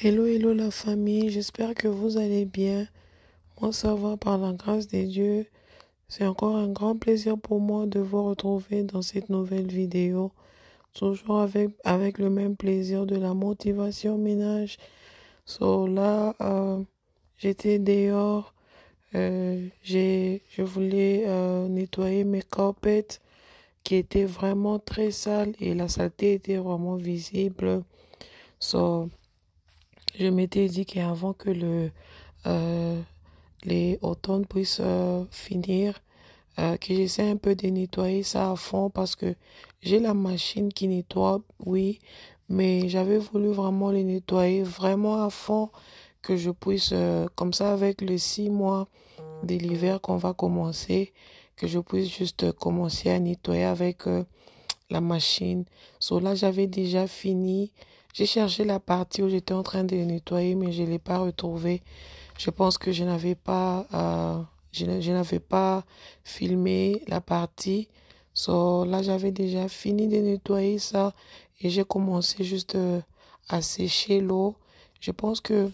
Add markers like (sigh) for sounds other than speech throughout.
Hello, hello la famille, j'espère que vous allez bien. Moi, ça va par la grâce des dieux. C'est encore un grand plaisir pour moi de vous retrouver dans cette nouvelle vidéo. Toujours avec, avec le même plaisir de la motivation ménage. So là, euh, j'étais dehors. Euh, je voulais euh, nettoyer mes carpettes qui étaient vraiment très sales et la saleté était vraiment visible. So, je m'étais dit qu'avant que le, euh, les automnes puissent euh, finir, euh, que j'essaie un peu de nettoyer ça à fond parce que j'ai la machine qui nettoie, oui, mais j'avais voulu vraiment les nettoyer vraiment à fond que je puisse, euh, comme ça avec les six mois de l'hiver qu'on va commencer, que je puisse juste commencer à nettoyer avec la machine. Cela, là, j'avais déjà fini j'ai cherché la partie où j'étais en train de nettoyer, mais je ne l'ai pas retrouvée. Je pense que je n'avais pas, euh, je n'avais pas filmé la partie. So, là, j'avais déjà fini de nettoyer ça et j'ai commencé juste euh, à sécher l'eau. Je pense que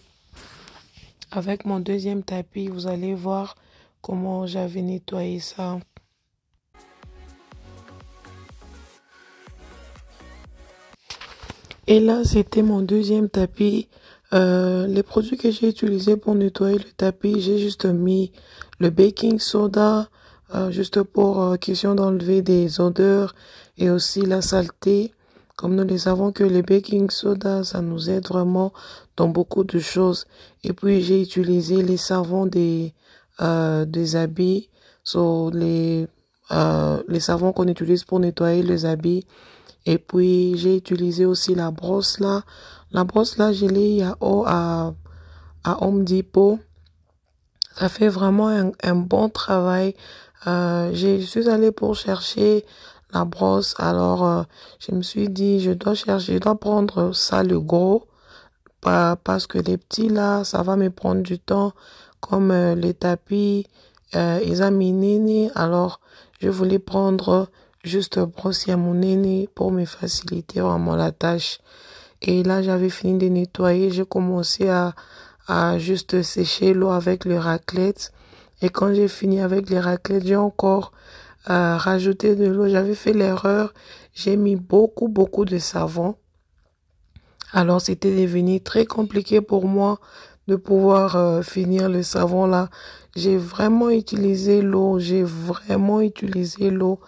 avec mon deuxième tapis, vous allez voir comment j'avais nettoyé ça. Et là, c'était mon deuxième tapis. Euh, les produits que j'ai utilisés pour nettoyer le tapis, j'ai juste mis le baking soda, euh, juste pour euh, question d'enlever des odeurs et aussi la saleté. Comme nous le savons que le baking soda, ça nous aide vraiment dans beaucoup de choses. Et puis j'ai utilisé les savons des, des habits, sur les, les savons qu'on utilise pour nettoyer les habits. Et puis, j'ai utilisé aussi la brosse là. La brosse là, je l'ai à, oh, à, à Home Depot. Ça fait vraiment un, un bon travail. Euh, je suis allée pour chercher la brosse. Alors, euh, je me suis dit, je dois chercher, je dois prendre ça le gros. Pas, parce que les petits là, ça va me prendre du temps. Comme euh, les tapis, euh, ils ont minini. Alors, je voulais prendre juste brossé à mon aîné pour me faciliter vraiment la tâche. Et là, j'avais fini de nettoyer. J'ai commencé à, à juste sécher l'eau avec les raclettes. Et quand j'ai fini avec les raclettes, j'ai encore euh, rajouté de l'eau. J'avais fait l'erreur. J'ai mis beaucoup, beaucoup de savon. Alors, c'était devenu très compliqué pour moi de pouvoir euh, finir le savon là. J'ai vraiment utilisé l'eau. J'ai vraiment utilisé l'eau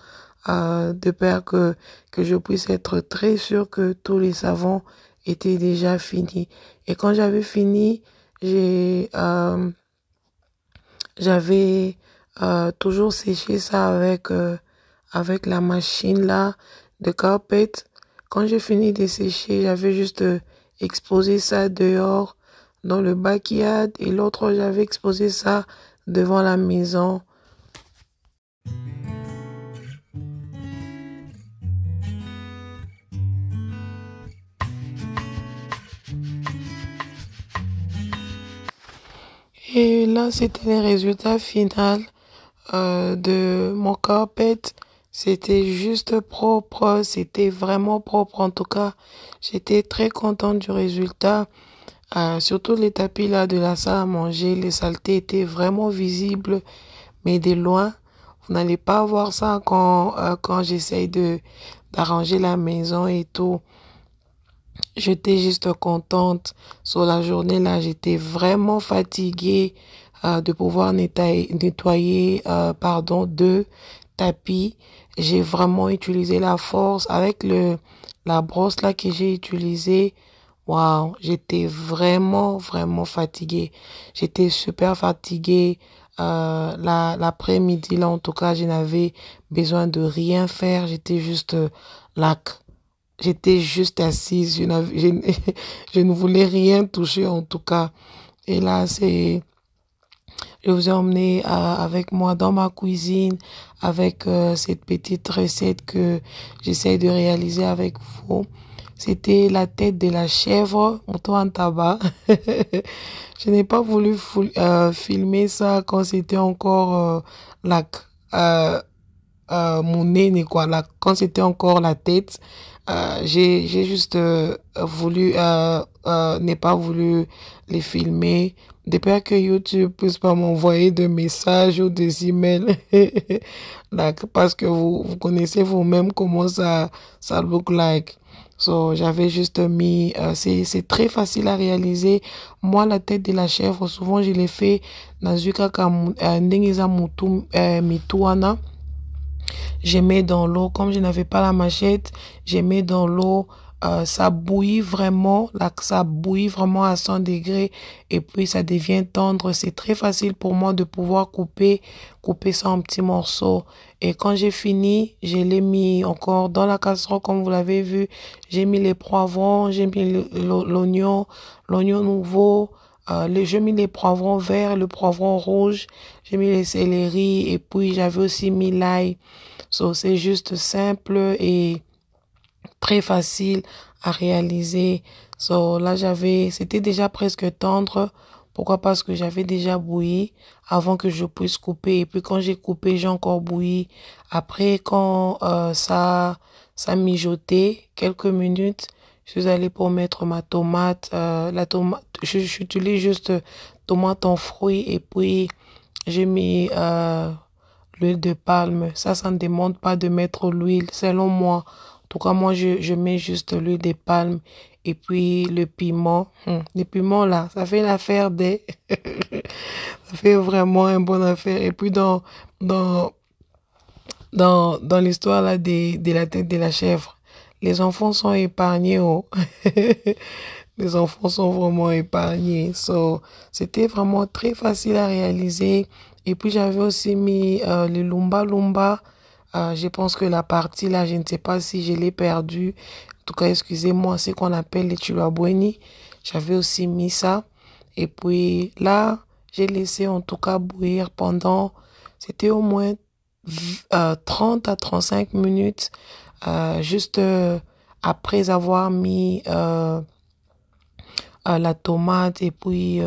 de peur que, je puisse être très sûr que tous les savons étaient déjà finis. Et quand j'avais fini, euh, j'avais euh, toujours séché ça avec euh, avec la machine là de carpet. Quand j'ai fini de sécher, j'avais juste exposé ça dehors dans le backyard et l'autre j'avais exposé ça devant la maison. Et là, c'était le résultat final euh, de mon carpet. C'était juste propre, c'était vraiment propre en tout cas. J'étais très contente du résultat. Euh, surtout les tapis là de la salle à manger, les saletés étaient vraiment visibles, mais de loin. Vous n'allez pas voir ça quand, euh, quand j'essaye de d'arranger la maison et tout. J'étais juste contente sur la journée là, j'étais vraiment fatiguée euh, de pouvoir nettoyer, euh, pardon, deux tapis. J'ai vraiment utilisé la force avec le la brosse là que j'ai utilisée. Waouh, j'étais vraiment vraiment fatiguée. J'étais super fatiguée. Euh, l'après-midi là en tout cas, je n'avais besoin de rien faire, j'étais juste euh, lac J'étais juste assise, je, (laughs) je, ne voulais rien toucher en tout cas. Et là, c'est, je vous ai emmené avec moi dans ma cuisine, avec euh, cette petite recette que j'essaie de réaliser avec vous. C'était la tête de la chèvre, mouton en tabac. (laughs) je n'ai pas voulu euh, filmer ça quand c'était encore euh, la, mon nez, quoi, quand c'était encore la tête. Euh, j'ai juste euh, voulu, euh, euh, n'ai pas voulu les filmer de peur que YouTube puisse pas m'envoyer de messages ou des emails. Là, (laughs) parce que vous, vous connaissez vous-même comment ça, ça look like. So, j'avais juste mis, euh, c'est très facile à réaliser. Moi, la tête de la chèvre, souvent je l'ai fait dans Mituana j'ai mis dans l'eau. Comme je n'avais pas la machette, j'ai mis dans l'eau. Euh, ça bouillit vraiment, là, ça bouillit vraiment à 100 degrés et puis ça devient tendre. C'est très facile pour moi de pouvoir couper, couper ça en petits morceaux. Et quand j'ai fini, je l'ai mis encore dans la casserole comme vous l'avez vu. J'ai mis les poivrons, j'ai mis l'oignon, l'oignon nouveau. Euh, j'ai mis les poivrons verts, le poivron rouge, j'ai mis les céleri et puis j'avais aussi mis l'ail. So, c'est juste simple et très facile à réaliser. So, là, j'avais, c'était déjà presque tendre. Pourquoi Parce que j'avais déjà bouilli avant que je puisse couper. Et puis quand j'ai coupé, j'ai encore bouilli. Après, quand euh, ça, ça mijotait quelques minutes, je suis allée pour mettre ma tomate. Euh, la tomate, j'utilise juste tomate en fruits et puis j'ai mis euh, l'huile de palme. Ça, ça ne demande pas de mettre l'huile, selon moi. En tout cas, moi, je, je mets juste l'huile de palme et puis le piment. Hmm. les le piment, là, ça fait l'affaire des... (laughs) ça fait vraiment une bonne affaire. Et puis, dans, dans, dans, dans l'histoire là des de la tête de la chèvre, les enfants sont épargnés. Oh. (laughs) les enfants sont vraiment épargnés. So, c'était vraiment très facile à réaliser. Et puis j'avais aussi mis les euh, le Lumba Lumba. Euh, je pense que la partie là, je ne sais pas si je l'ai perdue. En tout cas, excusez-moi, c'est qu'on appelle les chulabueni. J'avais aussi mis ça. Et puis là, j'ai laissé en tout cas bouillir pendant, c'était au moins 30 euh, à 35 minutes, juste après avoir mis la tomate et puis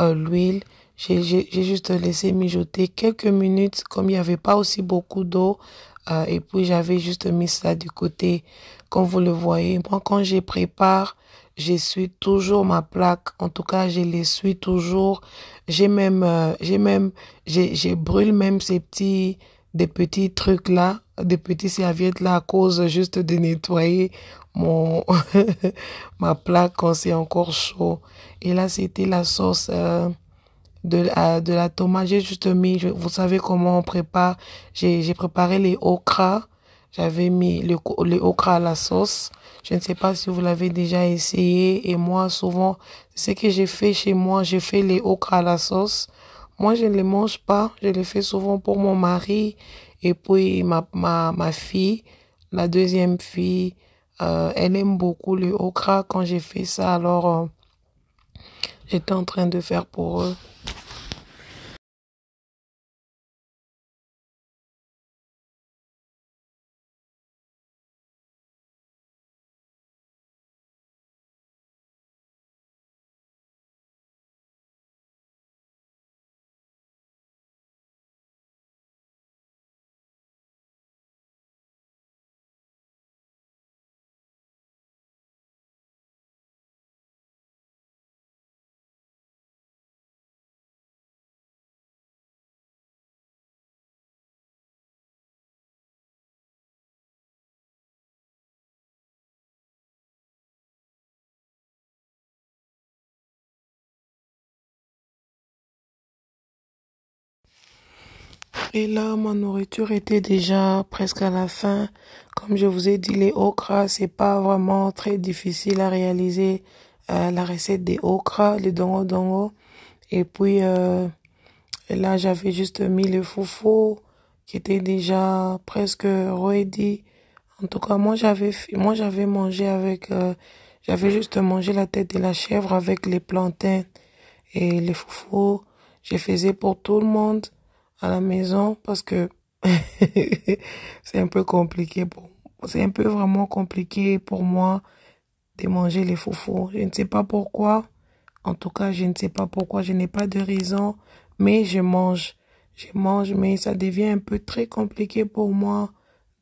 l'huile. J'ai juste laissé mijoter quelques minutes comme il n'y avait pas aussi beaucoup d'eau. Euh, et puis j'avais juste mis ça du côté. Comme vous le voyez, moi quand je prépare, j'essuie toujours ma plaque. En tout cas, je l'essuie toujours. J'ai même, euh, j'ai même, j'ai brûle même ces petits, des petits trucs là, des petites serviettes là à cause juste de nettoyer mon (laughs) ma plaque quand c'est encore chaud. Et là, c'était la sauce. Euh, de, de la tomate. J'ai juste mis, vous savez comment on prépare. J'ai préparé les okra. J'avais mis les les okra à la sauce. Je ne sais pas si vous l'avez déjà essayé. Et moi, souvent, ce que j'ai fait chez moi, j'ai fait les okra à la sauce. Moi, je ne les mange pas. Je les fais souvent pour mon mari et puis ma, ma, ma fille. La deuxième fille, euh, elle aime beaucoup les okra quand j'ai fait ça. Alors, euh, est en train de faire pour eux. Et là, ma nourriture était déjà presque à la fin. Comme je vous ai dit, les okras, c'est pas vraiment très difficile à réaliser euh, la recette des okras, les dongo dongo. Et puis euh, là, j'avais juste mis le foufou qui étaient déjà presque ready. En tout cas, moi j'avais moi j'avais mangé avec euh, j'avais juste mangé la tête de la chèvre avec les plantains et les foufous. Je faisais pour tout le monde la maison parce que (laughs) c'est un peu compliqué pour c'est un peu vraiment compliqué pour moi de manger les faux Je ne sais pas pourquoi. En tout cas, je ne sais pas pourquoi. Je n'ai pas de raison. Mais je mange. Je mange, mais ça devient un peu très compliqué pour moi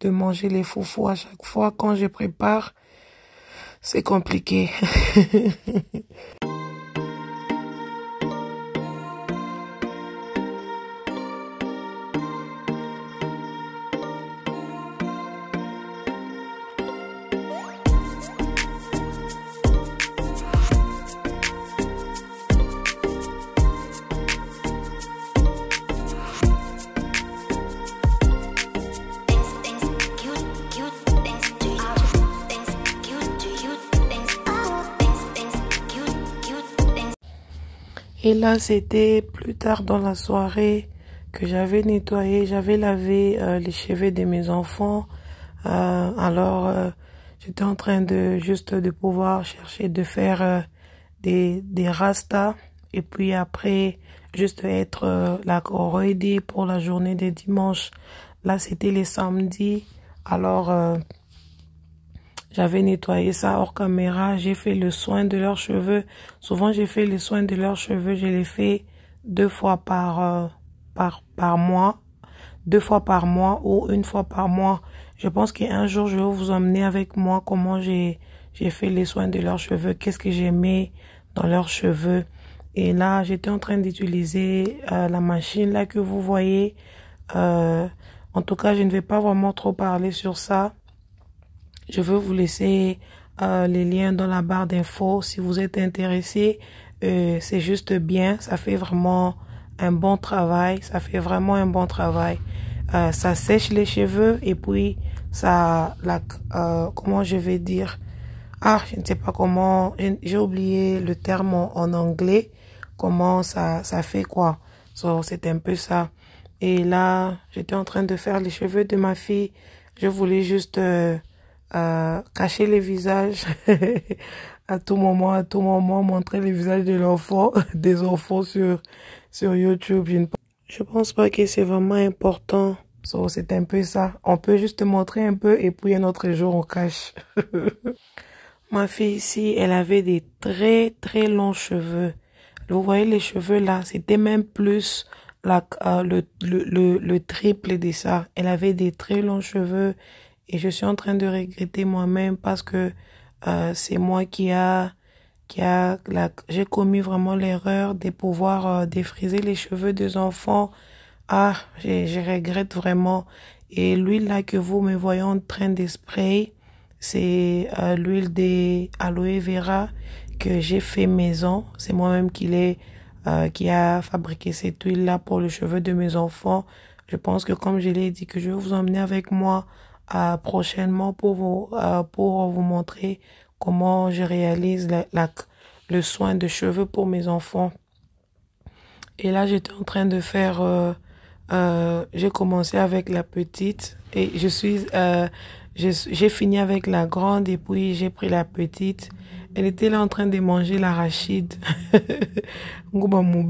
de manger les faux à chaque fois. Quand je prépare, c'est compliqué. (laughs) Et là, c'était plus tard dans la soirée que j'avais nettoyé, j'avais lavé euh, les cheveux de mes enfants. Euh, alors, euh, j'étais en train de juste de pouvoir chercher de faire des, des rastas. Et puis après, juste être la corroïdée pour la journée des dimanches. Là, c'était les samedis. Alors, j'avais nettoyé ça hors caméra. J'ai fait le soin de leurs cheveux. Souvent, j'ai fait le soin de leurs cheveux. Je les fais deux fois par, euh, par, par mois. Deux fois par mois ou une fois par mois. Je pense qu'un jour, je vais vous emmener avec moi comment j'ai fait les soins de leurs cheveux. Qu'est-ce que j'ai mis dans leurs cheveux. Et là, j'étais en train d'utiliser euh, la machine là que vous voyez. Euh, en tout cas, je ne vais pas vraiment trop parler sur ça. Je veux vous laisser euh, les liens dans la barre d'infos si vous êtes intéressé. Euh, c'est juste bien, ça fait vraiment un bon travail, ça fait vraiment un bon travail. Euh, ça sèche les cheveux et puis ça, la, comment je vais dire, ah, je ne sais pas comment, j'ai oublié le terme en, anglais, comment ça, ça fait quoi. So, c'est un peu ça. Et là, j'étais en train de faire les cheveux de ma fille. Je voulais juste cacher les visages (laughs) à tout moment, à tout moment, montrer les visages de l'enfant, (laughs) des enfants sur, sur YouTube. Je pense pas que c'est vraiment important. c'est un peu ça. On peut juste montrer un peu et puis un autre jour, on cache. (laughs) Ma fille ici, elle avait des très, très longs cheveux. Vous voyez les cheveux là, c'était même plus la, euh, le, le triple de ça. Elle avait des très longs cheveux et je suis en train de regretter moi-même parce que euh, c'est moi qui a, qui a la, j'ai commis vraiment l'erreur de pouvoir euh, défriser les cheveux des enfants. Ah, je, je regrette vraiment. Et l'huile là que vous me voyez en train d'esprit c'est euh, l'huile des aloe vera que j'ai fait maison. C'est moi-même qui l'ai, euh, qui a fabriqué cette huile là pour les cheveux de mes enfants. Je pense que comme je l'ai dit que je vais vous emmener avec moi prochainement pour vous, euh, pour vous montrer comment je réalise la, le soin de cheveux pour mes enfants. Et là, j'étais en train de faire... Euh, euh, j'ai commencé avec la petite et je suis... j'ai fini avec la grande et puis j'ai pris la petite. Elle était là en train de manger l'arachide. (laughs) mon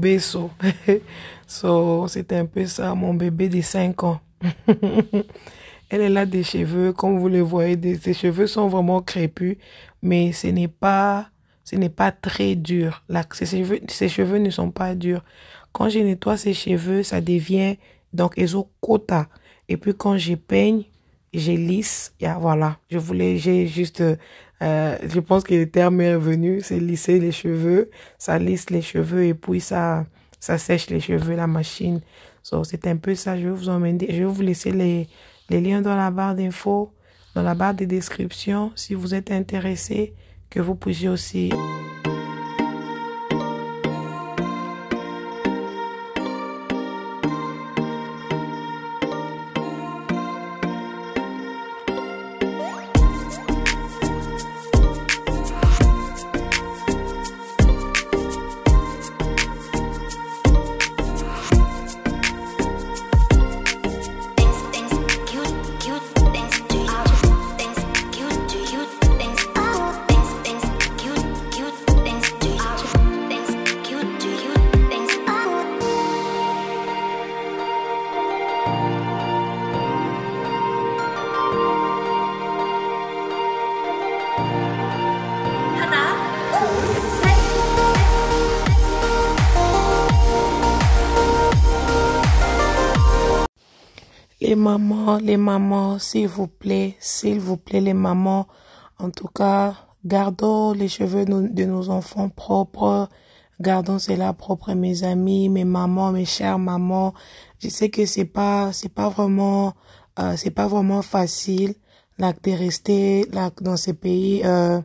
so, (laughs) c'était un peu ça, mon bébé de 5 ans. (laughs) Elle a là des cheveux, comme vous le voyez, des, ses cheveux sont vraiment crépus, mais ce n'est pas, ce n'est pas très dur. ses cheveux, ne sont pas durs. Quand je nettoie ses cheveux, ça devient donc kota. Et puis quand je peigne, je lisse. Et voilà, je voulais, j'ai juste, euh, je pense que le terme est revenu, c'est lisser les cheveux. Ça lisse les cheveux et puis ça, ça sèche les cheveux, la machine. c'est un peu ça. Je vais vous emmener, je vais vous laisser les, les liens dans la barre d'infos, dans la barre de description, si vous êtes intéressé, que vous puissiez aussi... Maman, les mamans, s'il vous plaît, s'il vous plaît, les mamans. En tout cas, gardons les cheveux de nos enfants propres. Gardons cela propre, mes amis, mes mamans, mes chères mamans. Je sais que c'est pas, c'est pas vraiment, euh, c'est pas vraiment facile là, de rester là, dans ces pays, euh,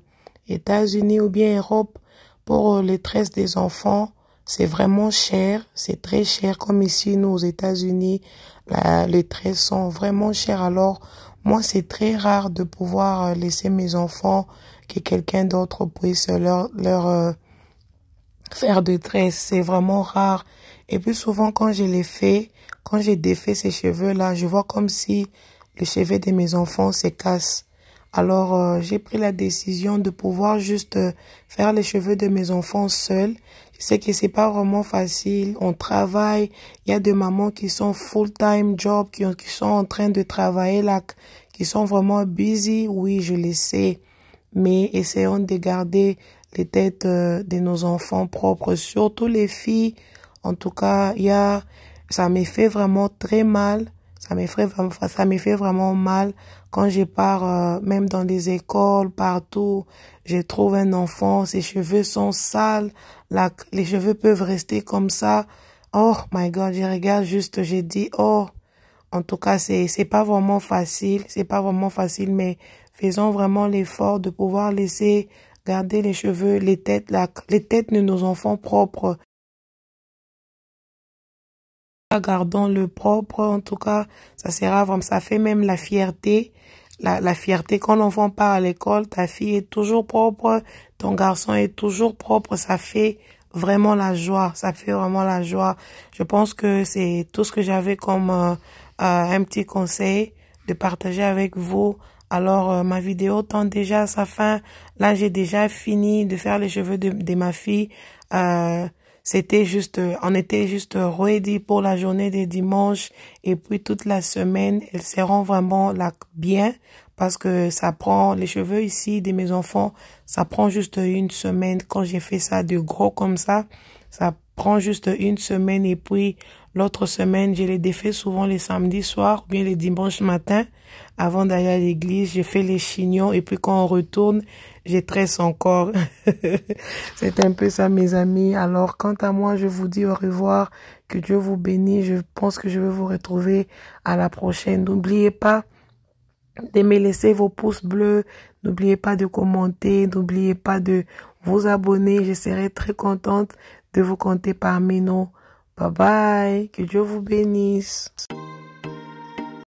États-Unis ou bien Europe pour les tresses des enfants. C'est vraiment cher, c'est très cher, comme ici, nous, aux États-Unis, les traits sont vraiment chers. Alors, moi, c'est très rare de pouvoir euh, laisser mes enfants que quelqu'un d'autre puisse leur, leur euh, faire des tresses. C'est vraiment rare. Et plus souvent, quand je les fais, quand j'ai défait ces cheveux-là, je vois comme si le cheveux de mes enfants se casse. Alors, euh, j'ai pris la décision de pouvoir juste faire les cheveux de mes enfants seuls c'est que c'est pas vraiment facile. On travaille. Il y a des mamans qui sont full-time job, qui, sont en train de travailler là, qui sont vraiment busy. Oui, je le sais. Mais essayons de garder les têtes euh, de nos enfants propres, surtout les filles. En tout cas, il y ça me fait vraiment très mal ça me fait vraiment, ça me vraiment mal quand je pars, euh, même dans les écoles, partout. Je trouve un enfant, ses cheveux sont sales, la, les cheveux peuvent rester comme ça. Oh my God, je regarde juste, j'ai dit, oh, en tout cas, c'est, c'est pas vraiment facile, c'est pas vraiment facile, mais faisons vraiment l'effort de pouvoir laisser garder les cheveux, les têtes, la, les têtes de nos enfants propres gardons-le propre, en tout cas, ça sera vraiment, ça fait même la fierté, la, la fierté quand l'enfant pas à l'école, ta fille est toujours propre, ton garçon est toujours propre, ça fait vraiment la joie, ça fait vraiment la joie. Je pense que c'est tout ce que j'avais comme euh, euh, un petit conseil de partager avec vous. Alors, euh, ma vidéo tend déjà à sa fin. Là, j'ai déjà fini de faire les cheveux de, ma fille. Euh, c'était juste, euh, on était juste euh, ready pour la journée des dimanches et puis toute la semaine, elle elles rend vraiment là bien parce que ça prend les cheveux ici de mes enfants, ça prend juste une semaine. Quand j'ai fait ça de gros comme ça, ça prends juste une semaine et puis l'autre semaine, je les défais souvent les samedis soirs ou bien les dimanches matin. Avant d'aller à l'église, je fais les chignons et puis quand on retourne, je tresse encore. (laughs) C'est un peu ça mes amis. Alors quant à moi, je vous dis au revoir. Que Dieu vous bénisse. Je pense que je vais vous retrouver à la prochaine. N'oubliez pas de me laisser vos pouces bleus. N'oubliez pas de commenter. N'oubliez pas de vous abonner. Je serai très contente de vous compter parmi nous. Bye bye, que Dieu vous bénisse.